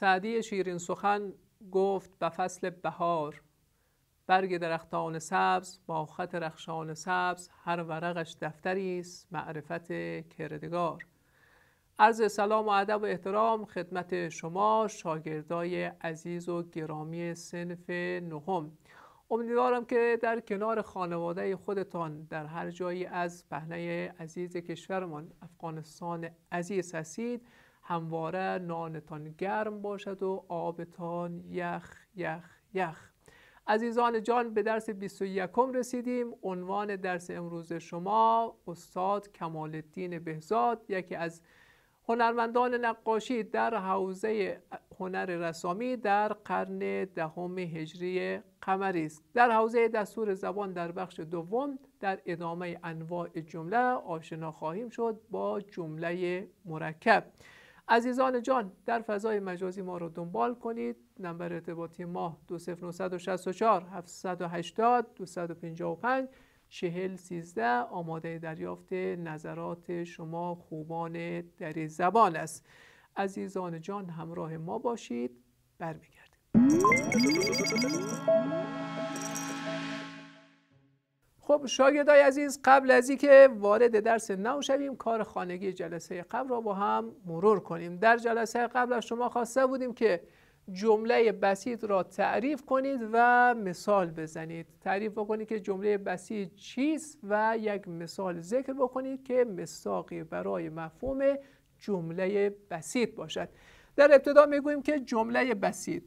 سعدی شیرین سخن گفت به فصل بهار برگ درختان سبز با خط رخشان سبز هر ورقش دفتری است معرفت کردگار عرض سلام و ادب و احترام خدمت شما شاگردای عزیز و گرامی سنف نهم امیدوارم که در کنار خانواده خودتان در هر جایی از پهنه عزیز کشورمان افغانستان عزیز هستید همواره نانتان گرم باشد و آبتان یخ یخ یخ عزیزان جان به درس 21 رسیدیم عنوان درس امروز شما استاد کمال الدین بهزاد یکی از هنرمندان نقاشی در حوزه هنر رسامی در قرن دهم هجری قمری است در حوزه دستور زبان در بخش دوم در ادامه انواع جمله آشنا خواهیم شد با جمله مرکب عزیزان جان در فضای مجازی ما رو دنبال کنید نمبر ارتباطی ما 2964، 780 255 چهل آماده دریافت نظرات شما خوبان در زبان است عزیزان جان همراه ما باشید برمیگردیم خب شاگردای عزیز قبل از اینکه وارد درس نو شویم کار خانگی جلسه قبل را با هم مرور کنیم در جلسه قبل از شما خواسته بودیم که جمله بسیط را تعریف کنید و مثال بزنید تعریف بکنید که جمله بسیط چیست و یک مثال ذکر بکنید که مساقی برای مفهوم جمله بسیط باشد در ابتدا میگوییم که جمله بسیط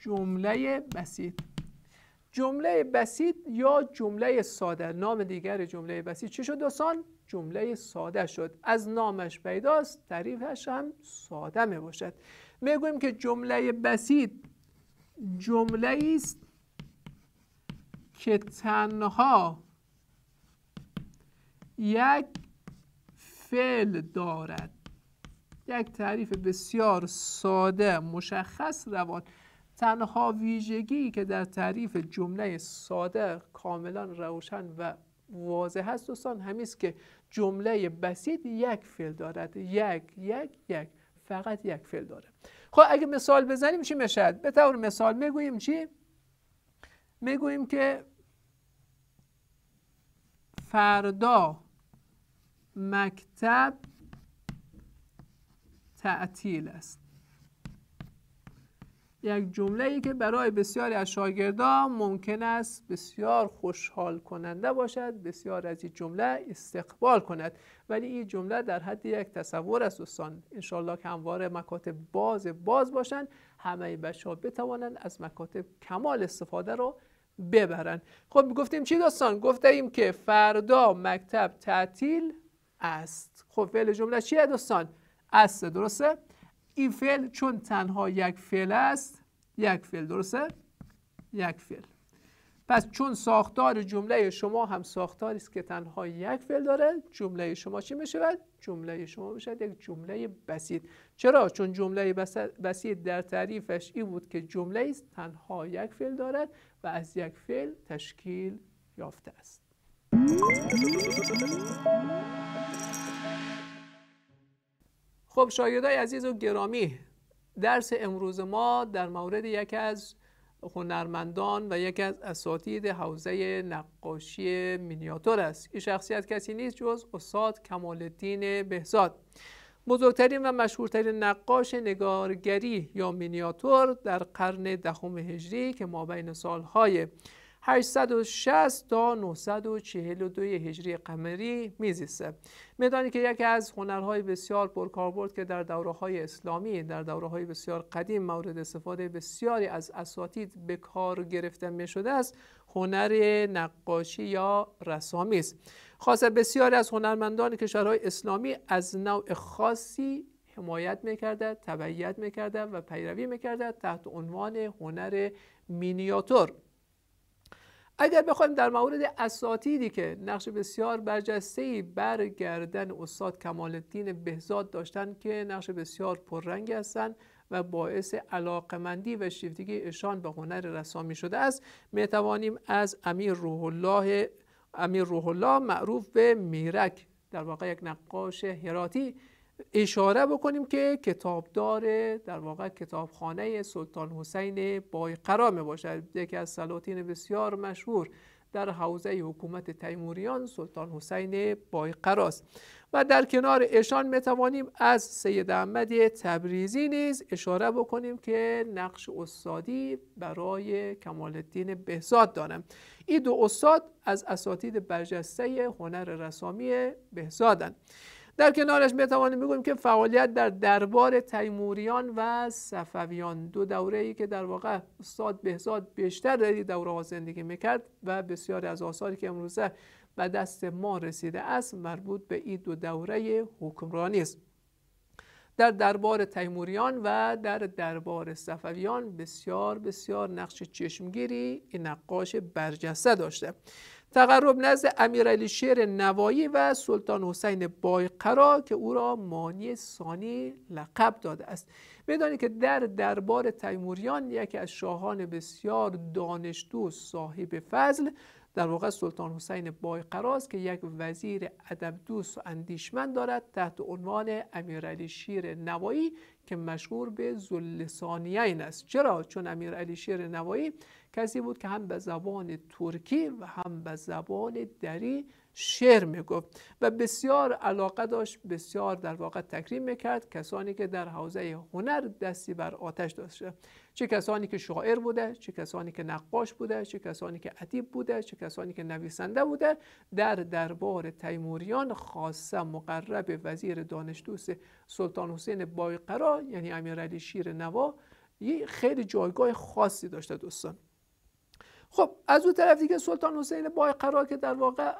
جمله بسیط جمله بسیط یا جمله ساده نام دیگر جمله بسیط چی شد دوستان جمله ساده شد از نامش پیداست تعریفش هم ساده می باشد گویم که جمله بسیط جمله است که تنها یک فعل دارد یک تعریف بسیار ساده مشخص روان تنها ویژگی که در تعریف جمله ساده کاملا روشن و واضح هست دوستان همیست که جمله بسیط یک فعل دارد یک یک یک فقط یک فعل داره خب اگه مثال بزنیم چی میشه به طور مثال میگوییم چی میگوییم که فردا مکتب تعطیل است یک جمله ای که برای بسیاری از شاگردان ممکن است بسیار خوشحال کننده باشد بسیار از این جمله استقبال کند ولی این جمله در حد یک تصور است دوستان انشالله که همواره مکاتب باز باز باشند همه بچه ها بتوانند از مکاتب کمال استفاده رو ببرند خب گفتیم چی دوستان؟ گفتیم که فردا مکتب تعطیل است خب فعل جمله چیه دوستان است درسته این فعل چون تنها یک فعل است یک فیل درسته یک فیل پس چون ساختار جمله شما هم ساختاری است که تنها یک فعل داره جمله شما چی میشود جمله شما میشود یک جمله بسیط چرا چون جمله بسیط در تعریفش این بود که جمله است تنها یک فعل دارد و از یک فعل تشکیل یافته است خب شاگردای عزیز و گرامی درس امروز ما در مورد یک از هنرمندان و یکی از اساتید حوزه نقاشی مینیاتور است این شخصیت کسی نیست جز استاد کمال الدین بهزاد بزرگترین و مشهورترین نقاش نگارگری یا مینیاتور در قرن دهم هجری که ما بین سالهای 860 تا 942 هجری قمری میزیسته میدانی که یکی از هنرهای بسیار پرکاربرد که در دوره های اسلامی در دوره های بسیار قدیم مورد استفاده بسیاری از اساتید به کار گرفته می شده است هنر نقاشی یا رسامی است خاصه بسیاری از هنرمندان کشورهای اسلامی از نوع خاصی حمایت میکرده تبعیت میکرده و پیروی میکرده تحت عنوان هنر مینیاتور اگر بخوایم در مورد اساتیدی که نقش بسیار برجسته ای بر گردن استاد کمال الدین بهزاد داشتن که نقش بسیار پررنگ هستند و باعث علاقمندی و شیفتگی اشان به هنر رسامی شده است میتوانیم از امیر روح الله امیر روح معروف به میرک در واقع یک نقاش هراتی اشاره بکنیم که کتابدار در واقع کتابخانه سلطان حسین بایقرا باشد یکی از سلاطین بسیار مشهور در حوزه حکومت تیموریان سلطان حسین است و در کنار اشان میتوانیم از سید احمد تبریزی نیز اشاره بکنیم که نقش استادی برای کمال الدین بهزاد دارم این دو استاد از اساتید برجسته هنر رسامی بهزادند در کنارش میتوانیم بگوییم که فعالیت در دربار تیموریان و صفویان دو دوره ای که در واقع استاد بهزاد بیشتر در این دوره ها زندگی میکرد و بسیاری از آثاری که امروزه به دست ما رسیده است مربوط به این دو دوره حکمرانی است در دربار تیموریان و در دربار صفویان بسیار بسیار نقش چشمگیری این نقاش برجسته داشته تقرب نزد امیرعلی شیر نوایی و سلطان حسین بایقرا که او را مانی ثانی لقب داده است بدانید که در دربار تیموریان یکی از شاهان بسیار دانشجو صاحب فضل در واقع سلطان حسین بایقرا است که یک وزیر ادب دوست و اندیشمند دارد تحت عنوان امیرعلی شیر نوایی که مشهور به این است چرا چون امیر علی شیر نوایی کسی بود که هم به زبان ترکی و هم به زبان دری شعر میگفت و بسیار علاقه داشت بسیار در واقع تکریم میکرد کسانی که در حوزه هنر دستی بر آتش داشته چه کسانی که شاعر بوده چه کسانی که نقاش بوده چه کسانی که ادیب بوده چه کسانی که نویسنده بوده در دربار تیموریان خاصه مقرب وزیر دوست سلطان حسین بایقرا یعنی امیرعلی شیر نوا یه خیلی جایگاه خاصی داشته دوستان خب از اون طرف دیگه سلطان حسین بایقرا که در واقع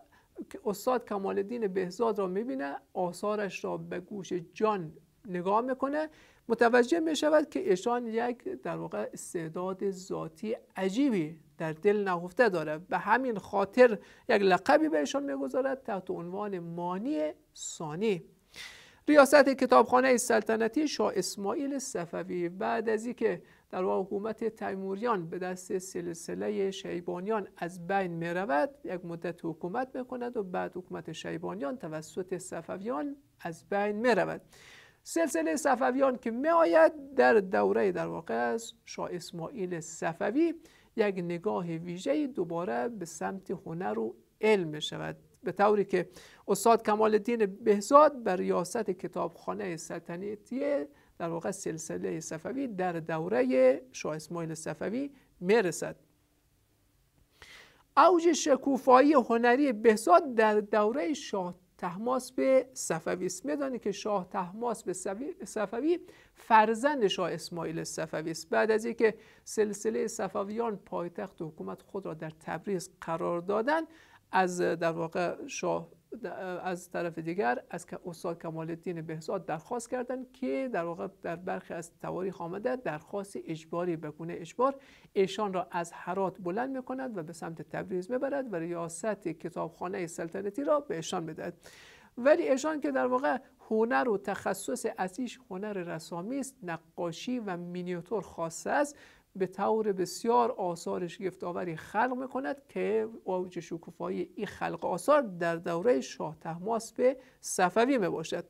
استاد کمال دین بهزاد را میبینه آثارش را به گوش جان نگاه میکنه متوجه میشود که ایشان یک در واقع استعداد ذاتی عجیبی در دل نهفته داره به همین خاطر یک لقبی به ایشان میگذارد تحت عنوان مانی ثانی ریاست کتابخانه سلطنتی شاه اسماعیل صفوی بعد از اینکه در واقع حکومت تیموریان به دست سلسله شیبانیان از بین می رود یک مدت حکومت می کند و بعد حکومت شیبانیان توسط صفویان از بین می رود سلسله صفویان که می آید در دوره در واقع از شاه اسماعیل صفوی یک نگاه ویژه دوباره به سمت هنر و علم می شود به طوری که استاد کمال الدین بهزاد بر ریاست کتابخانه سلطنتی در واقع سلسله صفوی در دوره شاه اسماعیل صفوی میرسد اوج شکوفایی هنری بهزاد در دوره شاه تحماس به صفوی است میدانید که شاه تحماس به صفوی فرزند شاه اسماعیل صفوی است بعد از اینکه سلسله صفویان پایتخت حکومت خود را در تبریز قرار دادند از در واقع شاه از طرف دیگر از استاد کمال الدین بهزاد درخواست کردند که در واقع در برخی از تواریخ آمده درخواست اجباری به اجبار ایشان را از حرات بلند میکند و به سمت تبریز میبرد و ریاست کتابخانه سلطنتی را به ایشان میدهد ولی ایشان که در واقع هنر و تخصص اصلیش هنر رسامی است نقاشی و مینیاتور خاصه است به طور بسیار آثار شگفتآوری خلق میکند که اوج شکوفایی این خلق آثار در دوره شاه تحماس به صفوی میباشد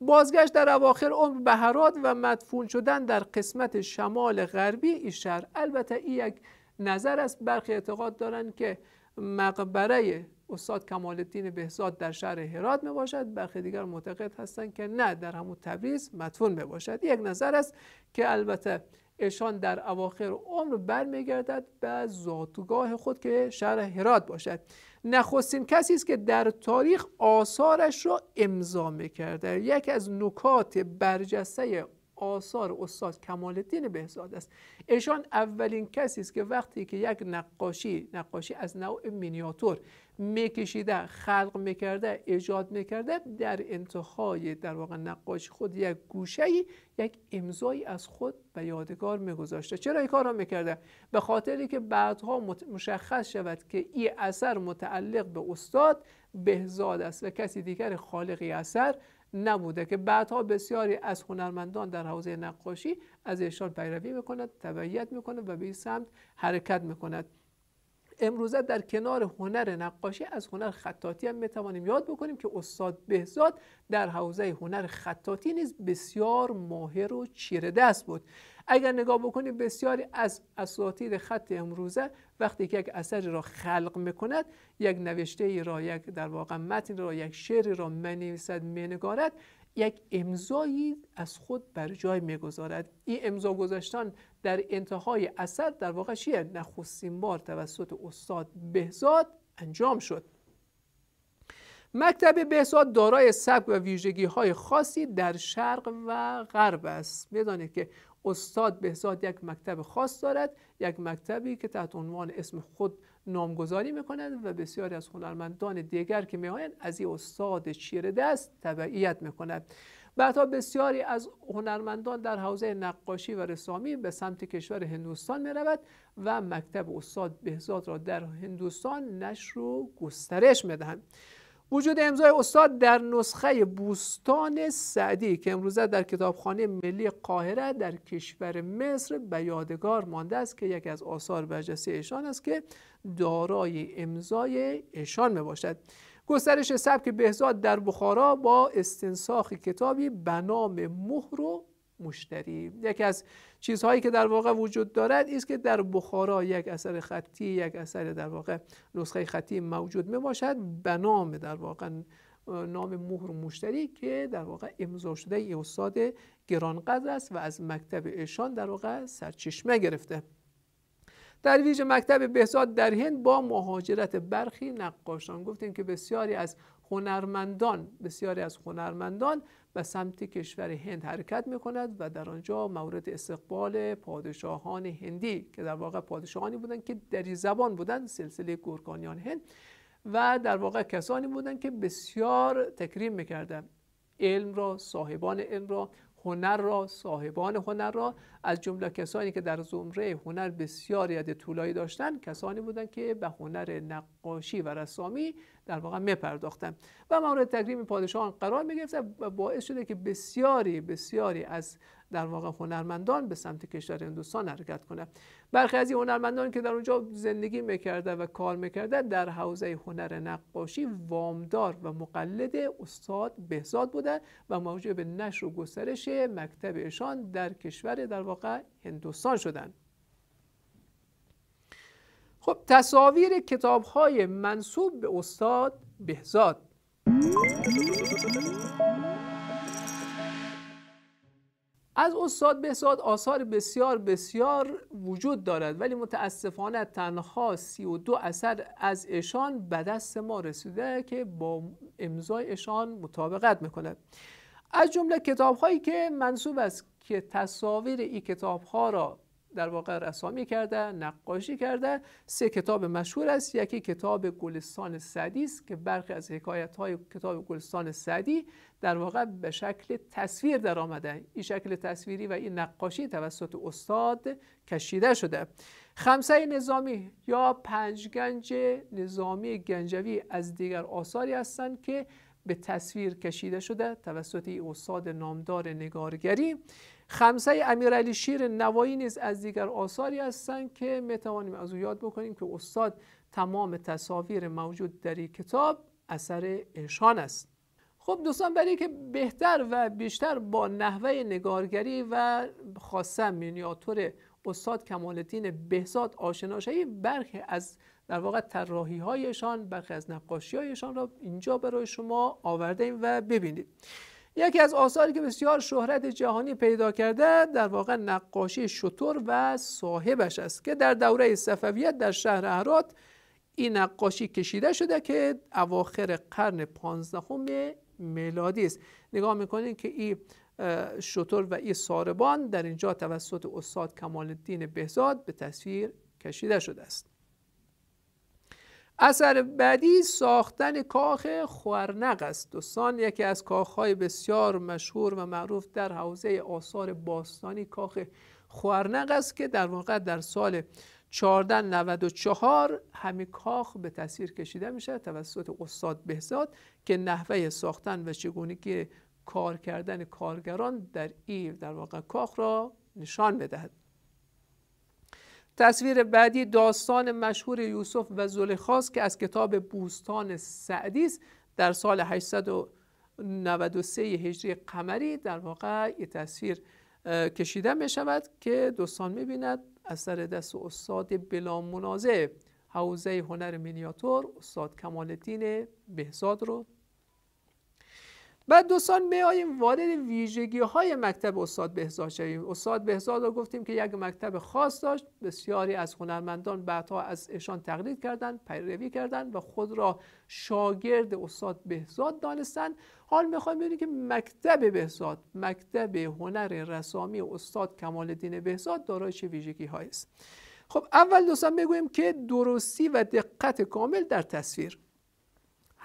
بازگشت در اواخر عمر به هراد و مدفون شدن در قسمت شمال غربی این شهر البته این یک نظر است برخی اعتقاد دارند که مقبره استاد کمال الدین بهزاد در شهر هرات می باشد برخی دیگر معتقد هستند که نه در همون تبریز مدفون می باشد یک نظر است که البته ایشان در اواخر عمر برمیگردد به ذاتگاه خود که شهر هرات باشد نخستین کسی است که در تاریخ آثارش را امضا میکرده یکی از نکات برجسته آثار استاد کمالالدین بهزاد است ایشان اولین کسی است که وقتی که یک نقاشی نقاشی از نوع مینیاتور میکشیده خلق میکرده ایجاد میکرده در انتهای در واقع نقاش خود یک گوشه ای یک امضایی از خود به یادگار میگذاشته چرا این کار را میکرده به خاطری که بعدها مشخص شود که این اثر متعلق به استاد بهزاد است و کسی دیگر خالق اثر نبوده که بعدها بسیاری از هنرمندان در حوزه نقاشی از ایشان پیروی میکند تبعیت میکند و به این سمت حرکت میکند امروزه در کنار هنر نقاشی از هنر خطاتی هم میتوانیم یاد بکنیم که استاد بهزاد در حوزه هنر خطاتی نیز بسیار ماهر و چیره دست بود اگر نگاه بکنیم بسیاری از اساتید خط امروزه وقتی که یک اثر را خلق میکند یک نوشته را یک در واقع متن را یک شعر را منویسد مینگارد یک امضایی از خود بر جای میگذارد این امضا گذاشتن در انتهای اثر در واقع چیه نخستین بار توسط استاد بهزاد انجام شد مکتب بهزاد دارای سبک و ویژگی های خاصی در شرق و غرب است میدانید که استاد بهزاد یک مکتب خاص دارد یک مکتبی که تحت عنوان اسم خود نامگذاری میکنند و بسیاری از هنرمندان دیگر که میآیند از این استاد چیره دست تبعیت میکنند بعدها بسیاری از هنرمندان در حوزه نقاشی و رسامی به سمت کشور هندوستان می و مکتب استاد بهزاد را در هندوستان نشر و گسترش میدهند. وجود امضای استاد در نسخه بوستان سعدی که امروزه در کتابخانه ملی قاهره در کشور مصر به یادگار مانده است که یکی از آثار برجسته ایشان است که دارای امضای ایشان باشد گسترش سبک بهزاد در بخارا با استنساخ کتابی به نام مهر مشتری یکی از چیزهایی که در واقع وجود دارد است که در بخارا یک اثر خطی یک اثر در واقع نسخه خطی موجود می باشد به نام در واقع نام مهر مشتری که در واقع امضا شده ای استاد گرانقدر است و از مکتب ایشان در واقع سرچشمه گرفته در ویژه مکتب بهزاد در هند با مهاجرت برخی نقاشان گفتیم که بسیاری از هنرمندان بسیاری از هنرمندان به سمت کشور هند حرکت می کند و در آنجا مورد استقبال پادشاهان هندی که در واقع پادشاهانی بودند که دری زبان بودند سلسله گرگانیان هند و در واقع کسانی بودند که بسیار تکریم میکردند علم را صاحبان علم را هنر را صاحبان هنر را از جمله کسانی که در زمره هنر بسیار ید طولایی داشتن کسانی بودند که به هنر نقاشی و رسامی در واقع میپرداختن و مورد تقریم پادشاهان قرار میگرفت و باعث شده که بسیاری بسیاری از در واقع هنرمندان به سمت کشور هندوستان حرکت کنه برخی از هنرمندان که در اونجا زندگی میکرده و کار میکرده در حوزه هنر نقاشی وامدار و مقلد استاد بهزاد بودند و موجب نشر و گسترش مکتب ایشان در کشور در واقع هندوستان شدند خب تصاویر کتاب های منصوب به استاد بهزاد از استاد بهزاد آثار بسیار بسیار وجود دارد ولی متاسفانه تنها دو اثر از اشان به دست ما رسیده که با امضای ایشان مطابقت میکند از جمله کتاب هایی که منصوب است که تصاویر این کتاب ها را در واقع رسامی کرده نقاشی کرده سه کتاب مشهور است یکی کتاب گلستان سعدی است که برخی از حکایت های کتاب گلستان سعدی در واقع به شکل تصویر در آمده این شکل تصویری و این نقاشی توسط استاد کشیده شده خمسه نظامی یا پنج گنج نظامی گنجوی از دیگر آثاری هستند که به تصویر کشیده شده توسط استاد نامدار نگارگری خمسه امیرعلی شیر نوایی نیز از دیگر آثاری هستند که میتوانیم از او یاد بکنیم که استاد تمام تصاویر موجود در این کتاب اثر اشان است خب دوستان برای که بهتر و بیشتر با نحوه نگارگری و خاصه مینیاتور استاد کمالتین بهزاد آشنا شوید برخی از در واقع طراحی هایشان برخی از نقاشی هایشان را اینجا برای شما آورده ایم و ببینید یکی از آثاری که بسیار شهرت جهانی پیدا کرده در واقع نقاشی شطور و صاحبش است که در دوره صفویت در شهر اهرات این نقاشی کشیده شده که اواخر قرن پانزدهم میلادی است نگاه میکنید که این شطور و این ساربان در اینجا توسط استاد کمال الدین بهزاد به تصویر کشیده شده است اثر بعدی ساختن کاخ خورنق است دوستان یکی از کاخهای بسیار مشهور و معروف در حوزه آثار باستانی کاخ خورنق است که در واقع در سال 1494 همین کاخ به تصویر کشیده میشه توسط استاد بهزاد که نحوه ساختن و چگونگی کار کردن کارگران در ایو در واقع کاخ را نشان بدهد تصویر بعدی داستان مشهور یوسف و زلیخاست که از کتاب بوستان سعدی است در سال 893 هجری قمری در واقع یه تصویر کشیده می شود که دوستان می بیند اثر دست استاد بلا منازع حوزه هنر مینیاتور استاد کمالالدین بهزاد رو بعد دو سال میاییم وارد ویژگی های مکتب استاد بهزاد شویم استاد بهزاد رو گفتیم که یک مکتب خاص داشت بسیاری از هنرمندان بعدها از اشان تقلید کردند پیروی کردند و خود را شاگرد استاد بهزاد دانستند حال میخوایم ببینیم که مکتب بهزاد مکتب هنر رسامی استاد کمال الدین بهزاد دارای چه ویژگی است خب اول دوستان بگوییم که درستی و دقت کامل در تصویر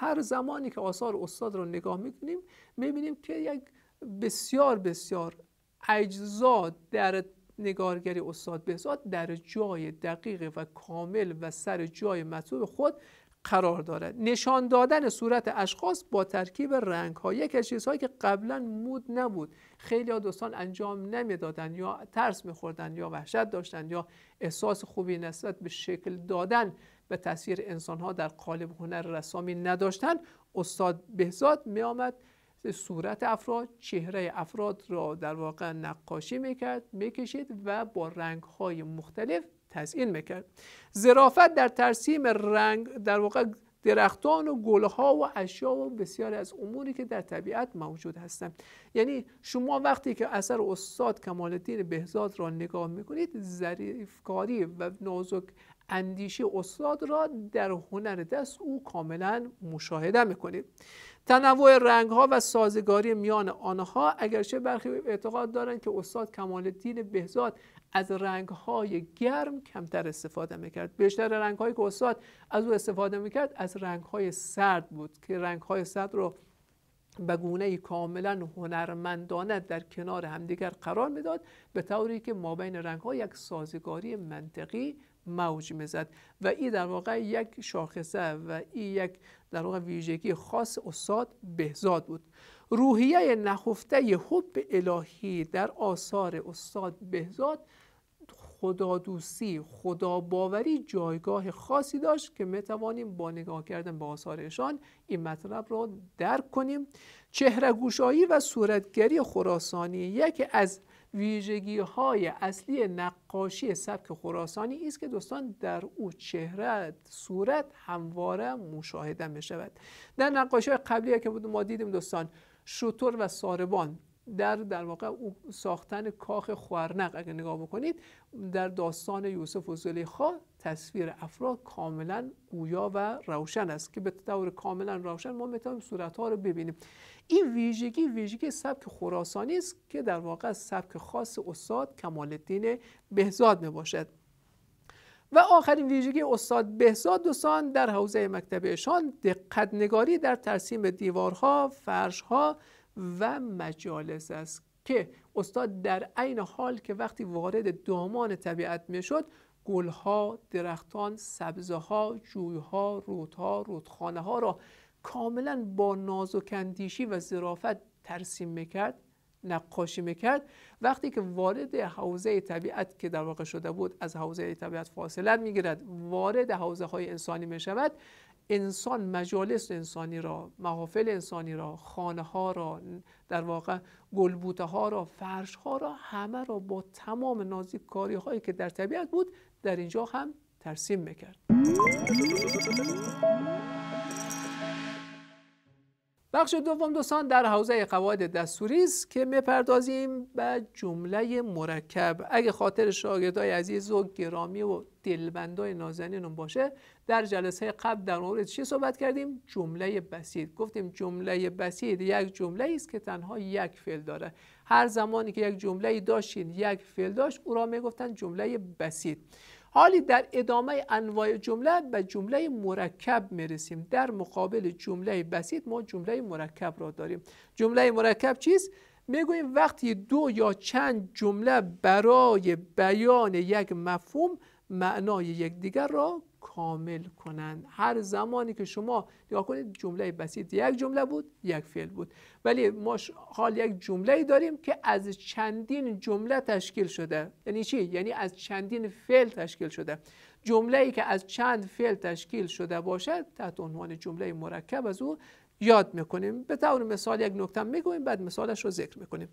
هر زمانی که آثار استاد رو نگاه میکنیم میبینیم که یک بسیار بسیار اجزا در نگارگری استاد بهزاد در جای دقیق و کامل و سر جای مطلوب خود قرار دارد نشان دادن صورت اشخاص با ترکیب رنگ ها یک از چیزهایی که قبلا مود نبود خیلی ها دوستان انجام نمیدادن یا ترس میخوردن یا وحشت داشتن یا احساس خوبی نسبت به شکل دادن و تصویر ها در قالب هنر رسامی نداشتند استاد بهزاد می آمد صورت افراد چهره افراد را در واقع نقاشی میکرد میکشید و با رنگ های مختلف تزیین میکرد زرافت در ترسیم رنگ در واقع درختان و گلها و اشیا و بسیاری از اموری که در طبیعت موجود هستند یعنی شما وقتی که اثر استاد کمالالدین بهزاد را نگاه میکنید ظریفکاری و نازک اندیشه استاد را در هنر دست او کاملا مشاهده میکنیم تنوع رنگ ها و سازگاری میان آنها اگرچه برخی اعتقاد دارند که استاد کمال الدین بهزاد از رنگ های گرم کمتر استفاده میکرد بیشتر رنگ هایی که استاد از او استفاده میکرد از رنگ های سرد بود که رنگ های سرد رو به گونه کاملا هنرمندانه در کنار همدیگر قرار میداد به طوری که مابین رنگ ها یک سازگاری منطقی موج میزد و این در واقع یک شاخصه و این یک در واقع ویژگی خاص استاد بهزاد بود روحیه نخفته حب الهی در آثار استاد بهزاد خدادوسی خداباوری جایگاه خاصی داشت که میتوانیم با نگاه کردن به آثارشان این مطلب را درک کنیم چهره گوشایی و صورتگری خراسانی یکی از ویژگی های اصلی نقاشی سبک خراسانی است که دوستان در او چهره صورت همواره مشاهده می شود در نقاشی های قبلی که بود ما دیدیم دوستان شطور و ساربان در در واقع او ساختن کاخ خورنق اگر نگاه بکنید در داستان یوسف و زلیخا تصویر افراد کاملا گویا و روشن است که به طور کاملا روشن ما میتونیم صورت ها رو ببینیم این ویژگی ویژگی سبک خراسانی است که در واقع سبک خاص استاد کمال بهزاد میباشد و آخرین ویژگی استاد بهزاد دوستان در حوزه مکتبشان دقت نگاری در ترسیم دیوارها، فرشها و مجالس است که استاد در عین حال که وقتی وارد دامان طبیعت میشد گلها درختان سبزه ها جویها رودها رودخانه ها را کاملا با ناز و کندیشی و ظرافت ترسیم میکرد نقاشی میکرد وقتی که وارد حوزه طبیعت که در واقع شده بود از حوزه طبیعت فاصله میگیرد وارد حوزه های انسانی میشود انسان مجالس انسانی را محافل انسانی را خانه ها را در واقع گلبوته ها را فرش ها را همه را با تمام نازیک کاری هایی که در طبیعت بود در اینجا هم ترسیم میکرد بخش دوم دوستان در حوزه قواعد دستوری است که میپردازیم به جمله مرکب اگه خاطر شاگردای عزیز و گرامی و دلبندای نازنینم باشه در جلسه قبل در مورد چی صحبت کردیم جمله بسیط گفتیم جمله بسیط یک جمله است که تنها یک فعل داره هر زمانی که یک جمله داشتین یک فعل داشت او را میگفتن جمله بسیط حالی در ادامه انواع جمله به جمله مرکب میرسیم در مقابل جمله بسیط ما جمله مرکب را داریم جمله مرکب چیست؟ میگوییم وقتی دو یا چند جمله برای بیان یک مفهوم معنای یکدیگر را کامل کنند هر زمانی که شما نگاه کنید جمله بسیط یک جمله بود یک فعل بود ولی ما حال یک جمله داریم که از چندین جمله تشکیل شده یعنی چی یعنی از چندین فعل تشکیل شده جمله ای که از چند فعل تشکیل شده باشد تحت عنوان جمله مرکب از او یاد میکنیم به طور مثال یک نکته میگویم بعد مثالش رو ذکر میکنیم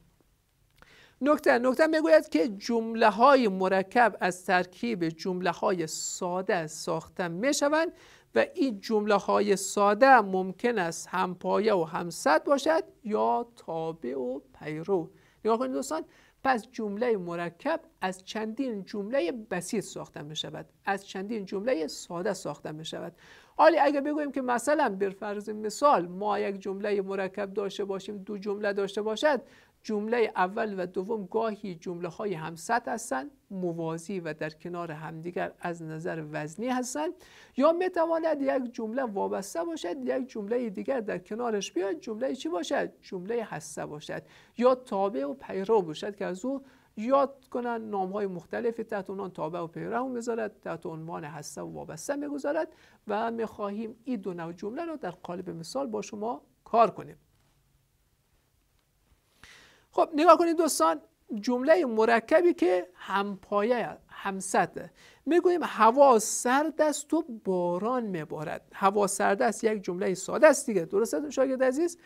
نکته نکته میگوید که جمله های مرکب از ترکیب جمله های ساده ساخته میشوند و این جمله های ساده ممکن است پایه و هم همصد باشد یا تابع و پیرو نگاه کنید دوستان پس جمله مرکب از چندین جمله بسیط ساخته می شود از چندین جمله ساده ساخته می شود حالی اگر بگوییم که مثلا بر فرض مثال ما یک جمله مرکب داشته باشیم دو جمله داشته باشد جمله اول و دوم گاهی جمله های همسط هستند موازی و در کنار همدیگر از نظر وزنی هستند یا میتواند یک جمله وابسته باشد یک جمله دیگر در کنارش بیاد جمله چی باشد جمله هسته باشد یا تابع و پیرو باشد که از او یاد کنند نام های مختلفی تحت اونان تابع و پیرو میگذارد تحت عنوان هسته و وابسته میگذارد و میخواهیم این دو نوع جمله را در قالب مثال با شما کار کنیم خب نگاه کنید دوستان جمله مرکبی که همپایه همسطه میگوییم هوا سرد است و باران میبارد هوا سرد است یک جمله ساده است دیگه درسته شاگرد عزیز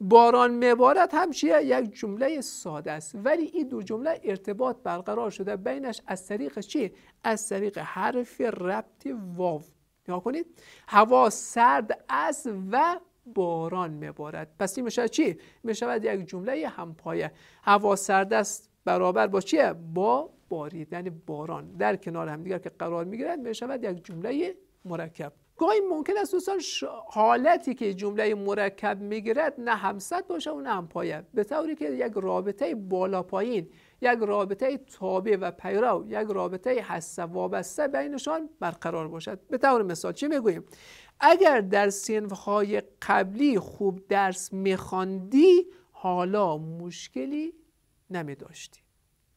باران میبارد هم چیه یک جمله ساده است ولی این دو جمله ارتباط برقرار شده بینش از طریق چی از طریق حرف ربط واو نگاه کنید هوا سرد است و باران میبارد پس این میشود چی؟ میشود یک جمله همپایه هوا سرد است برابر با چیه؟ با باریدن یعنی باران در کنار همدیگر که قرار میگیرد میشود یک جمله مرکب گاهی ممکن است دوستان حالتی که جمله مرکب میگیرد نه همسد باشه و نه همپایه به طوری که یک رابطه بالا پایین یک رابطه تابع و پیرو یک رابطه هسته وابسته بینشان برقرار باشد به طور مثال چی میگوییم اگر در سنفهای قبلی خوب درس میخواندی حالا مشکلی نمی داشتی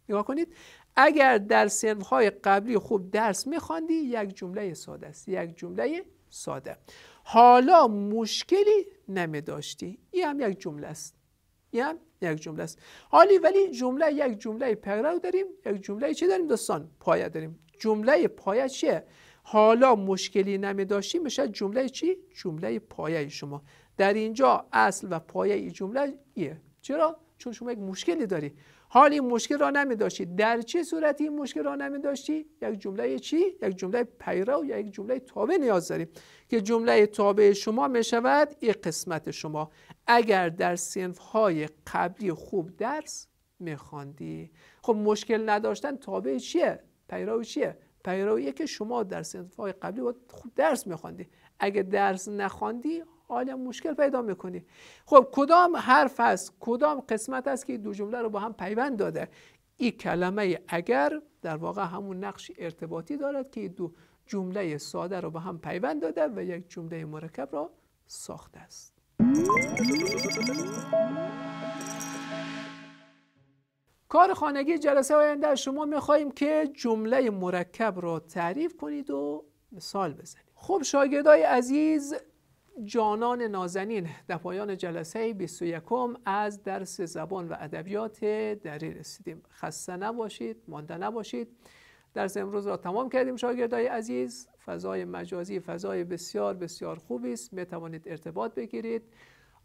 نگاه کنید اگر در سنفهای قبلی خوب درس میخواندی یک جمله ساده است یک جمله ساده حالا مشکلی نمی داشتی این هم یک جمله است این هم یک جمله است حالی ولی جمله یک جمله پیرو داریم یک جمله چه داریم دوستان پایه داریم جمله پایه چیه حالا مشکلی نمی داشتیم میشه جمله چی؟ جمله پایه شما در اینجا اصل و پایه ای جمله ایه چرا؟ چون شما یک مشکلی داری حال این مشکل را نمی داشتی در چه صورت این مشکل را نمی داشتی یک جمله چی یک جمله پیره و یک جمله تابع نیاز داریم که جمله تابع شما می شود قسمت شما اگر در سنف های قبلی خوب درس می خب مشکل نداشتن تابع چیه پیرا چیه پیرویه که شما در سنفهای قبلی باید درس میخواندی اگه درس نخواندی حالا مشکل پیدا میکنی خب کدام حرف است کدام قسمت است که دو جمله رو با هم پیوند داده این کلمه اگر در واقع همون نقش ارتباطی دارد که دو جمله ساده رو با هم پیوند داده و یک جمله مرکب را ساخته است کار خانگی جلسه آینده از شما میخواهیم که جمله مرکب را تعریف کنید و مثال بزنید خب شاگردای عزیز جانان نازنین در پایان جلسه 21 از درس زبان و ادبیات دری رسیدیم خسته نباشید مانده نباشید درس امروز را تمام کردیم شاگردای عزیز فضای مجازی فضای بسیار بسیار خوبی است می توانید ارتباط بگیرید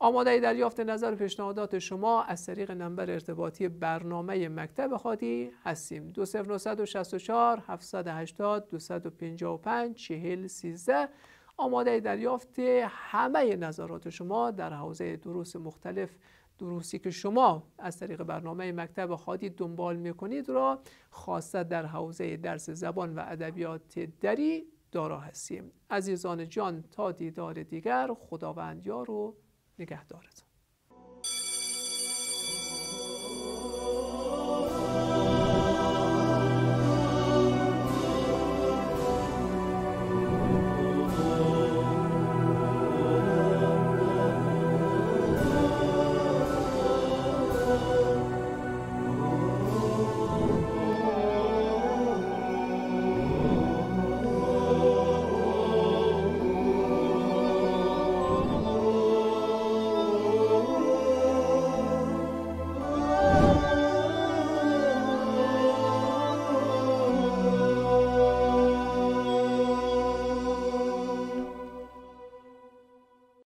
آماده دریافت نظر و پیشنهادات شما از طریق نمبر ارتباطی برنامه مکتب خادی هستیم 2964 780 255 40 13 آماده دریافت همه نظرات شما در حوزه دروس مختلف دروسی که شما از طریق برنامه مکتب خادی دنبال میکنید را خواسته در حوزه درس زبان و ادبیات دری دارا هستیم عزیزان جان تا دیدار دیگر خداوند یار و نگهدارتان